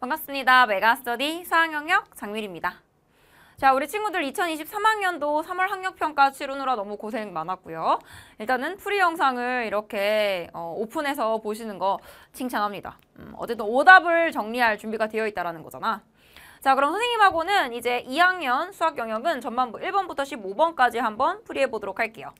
반갑습니다. 메가스터디 사학영역 장미리입니다. 자, 우리 친구들 2023학년도 3월 학력평가 치르느라 너무 고생 많았고요. 일단은 프리 영상을 이렇게 어, 오픈해서 보시는 거 칭찬합니다. 음, 어쨌든 오답을 정리할 준비가 되어 있다는 거잖아. 자, 그럼 선생님하고는 이제 2학년 수학 영역은 전반부 1번부터 15번까지 한번 풀이해 보도록 할게요.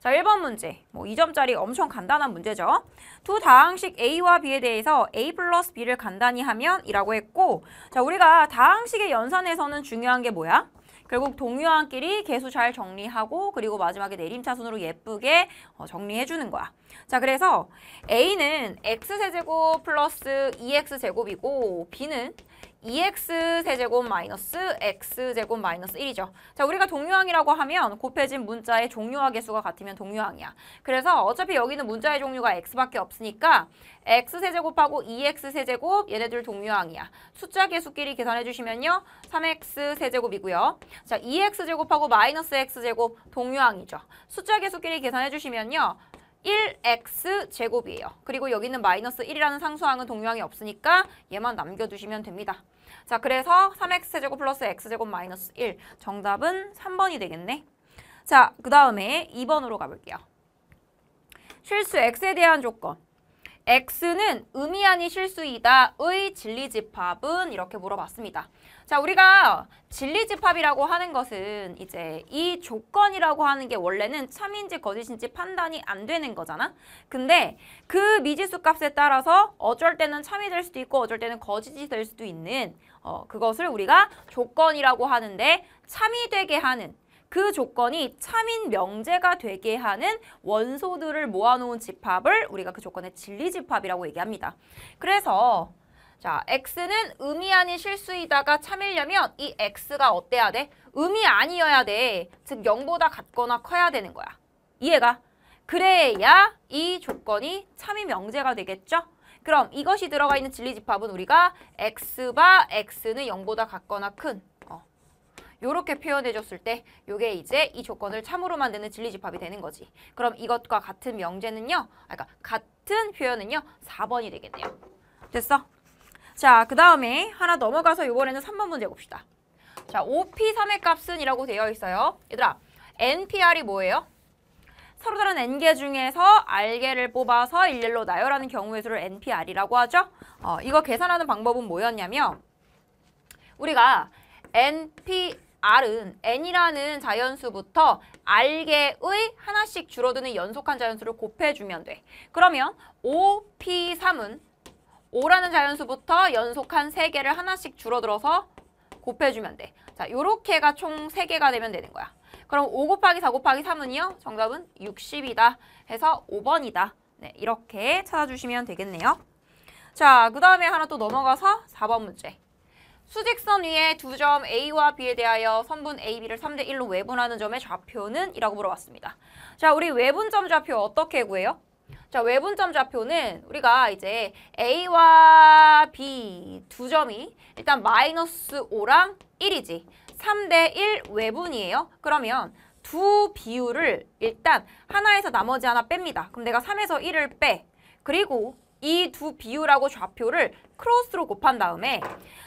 자, 1번 문제. 뭐 2점짜리 엄청 간단한 문제죠. 두 다항식 A와 B에 대해서 A 플러스 B를 간단히 하면 이라고 했고 자, 우리가 다항식의 연산에서는 중요한 게 뭐야? 결국 동요한끼리 개수 잘 정리하고 그리고 마지막에 내림차순으로 예쁘게 어, 정리해주는 거야. 자 그래서 A는 X세제곱 플러스 2X제곱이고 e B는 2x 세제곱 마이너스 x 제곱 마이너스 1이죠. 자, 우리가 동유항이라고 하면 곱해진 문자의 종류와 개수가 같으면 동유항이야. 그래서 어차피 여기는 문자의 종류가 x밖에 없으니까 x 세제곱하고 2x 세제곱 얘네들 동유항이야. 숫자 개수끼리 계산해 주시면요. 3x 세제곱이고요. 자, 2x 제곱하고 마이너스 x 제곱 동유항이죠. 숫자 개수끼리 계산해 주시면요. 1x 제곱이에요. 그리고 여기는 마이너스 1이라는 상수항은 동요항이 없으니까 얘만 남겨두시면 됩니다. 자, 그래서 3x 제곱 플러스 x 제곱 마이너스 1 정답은 3번이 되겠네. 자, 그 다음에 2번으로 가볼게요. 실수 x에 대한 조건 X는 의미 아닌 실수이다. 의 진리집합은 이렇게 물어봤습니다. 자, 우리가 진리집합이라고 하는 것은 이제 이 조건이라고 하는 게 원래는 참인지 거짓인지 판단이 안 되는 거잖아. 근데 그 미지수 값에 따라서 어쩔 때는 참이 될 수도 있고 어쩔 때는 거짓이 될 수도 있는 어, 그것을 우리가 조건이라고 하는데 참이 되게 하는 그 조건이 참인 명제가 되게 하는 원소들을 모아놓은 집합을 우리가 그 조건의 진리집합이라고 얘기합니다. 그래서 자, x는 음이 아닌 실수이다가 참이려면 이 x가 어때야 돼? 음이 아니어야 돼. 즉 0보다 같거나 커야 되는 거야. 이해가? 그래야 이 조건이 참이 명제가 되겠죠? 그럼 이것이 들어가 있는 진리집합은 우리가 x바 x는 0보다 같거나 큰 이렇게 표현해줬을 때 이게 이제 이 조건을 참으로 만드는 진리집합이 되는 거지. 그럼 이것과 같은 명제는요. 아, 그러니까 같은 표현은요. 4번이 되겠네요. 됐어? 자, 그 다음에 하나 넘어가서 이번에는 3번 문제 봅시다. 자, 5P3의 값은 이라고 되어 있어요. 얘들아, NPR이 뭐예요? 서로 다른 N개 중에서 R개를 뽑아서 일렬로 나열하는 경우의 수를 NPR이라고 하죠. 어, 이거 계산하는 방법은 뭐였냐면 우리가 NP r R은 N이라는 자연수부터 알개의 하나씩 줄어드는 연속한 자연수를 곱해주면 돼. 그러면 5P3은 5라는 자연수부터 연속한 3개를 하나씩 줄어들어서 곱해주면 돼. 자, 요렇게가 총 3개가 되면 되는 거야. 그럼 5 곱하기 4 곱하기 3은요? 정답은 60이다. 해서 5번이다. 네, 이렇게 찾아주시면 되겠네요. 자, 그 다음에 하나 또 넘어가서 4번 문제. 수직선 위에 두 점 A와 B에 대하여 선분 AB를 3대 1로 외분하는 점의 좌표는? 이라고 물어봤습니다. 자, 우리 외분점 좌표 어떻게 구해요? 자, 외분점 좌표는 우리가 이제 A와 B 두 점이 일단 마이너스 5랑 1이지. 3대 1 외분이에요. 그러면 두 비율을 일단 하나에서 나머지 하나 뺍니다. 그럼 내가 3에서 1을 빼. 그리고 이두 비율하고 좌표를 크로스로 곱한 다음에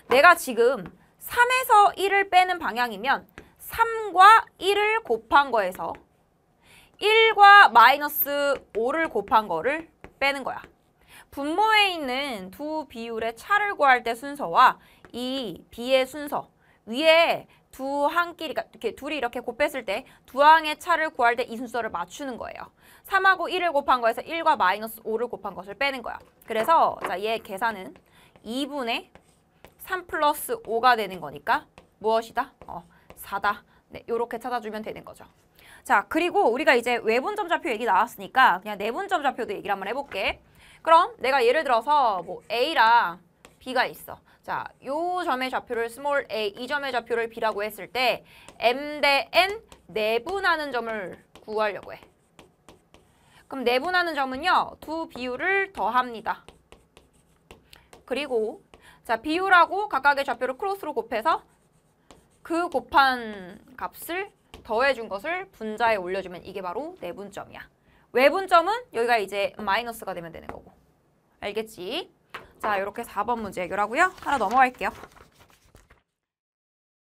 내가 지금 3에서 1을 빼는 방향이면 3과 1을 곱한 거에서 1과 마이너스 5를 곱한 거를 빼는 거야. 분모에 있는 두 비율의 차를 구할 때 순서와 이 b의 순서 위에 두 항끼리, 그러니까 이렇게 둘이 이렇게 곱했을 때 두 항의 차를 구할 때 이 순서를 맞추는 거예요. 3하고 1을 곱한 거에서 1과 마이너스 5를 곱한 것을 빼는 거야. 그래서 자, 얘 계산은 2분의 3 플러스 5가 되는 거니까 무엇이다? 어, 4다. 네, 요렇게 찾아주면 되는 거죠. 자, 그리고 우리가 이제 외분점좌표 얘기 나왔으니까 그냥 내분점좌표도 얘기를 한번 해볼게. 그럼 내가 예를 들어서 뭐 A랑 B가 있어. 자, 요 점의 좌표를 small a, 이 점의 좌표를 B라고 했을 때 M 대 N 내분하는 점을 구하려고 해. 그럼 내분하는 점은요. 두 비율을 더합니다. 그리고 자 비율하고 각각의 좌표를 크로스로 곱해서 그 곱한 값을 더해준 것을 분자에 올려주면 이게 바로 내분점이야. 외분점은 여기가 이제 마이너스가 되면 되는 거고. 알겠지? 자, 이렇게 4번 문제 해결하고요. 하나 넘어갈게요.